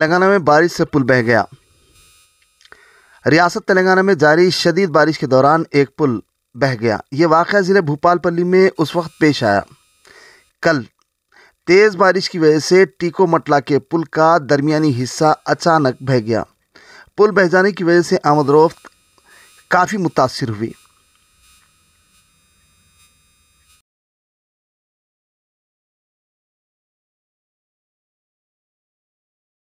तेलंगाना में बारिश से पुल बह गया रियासत तेलंगाना में जारी शदीद बारिश के दौरान एक पुल बह गया ये वाक़ ज़िले भोपालपल्ली में उस वक्त पेश आया कल तेज़ बारिश की वजह से टीको मटला के पुल का दरमियानी हिस्सा अचानक बह गया पुल बह जाने की वजह से आमद काफ़ी मुतासर हुई